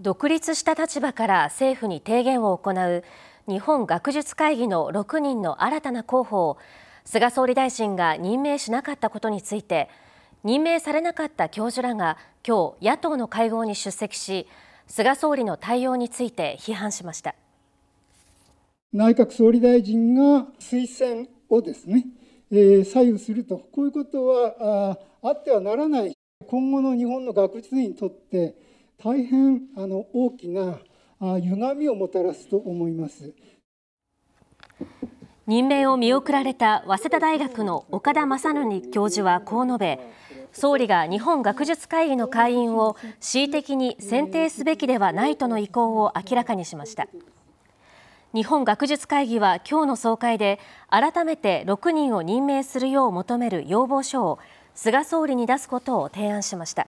独立した立場から政府に提言を行う日本学術会議の6人の新たな候補を菅総理大臣が任命しなかったことについて任命されなかった教授らが今日野党の会合に出席し菅総理の対応について批判しました内閣総理大臣が推薦をですね、えー、左右するとこういうことはああってはならない今後の日本の学術にとって大変あの大きな歪みをもたらすと思います。任命を見送られた早稲田大学の岡田正則教授はこう述べ総理が日本学術会議の会員を恣意的に選定すべきではないとの意向を明らかにしました日本学術会議は今日の総会で改めて6人を任命するよう求める要望書を菅総理に出すことを提案しました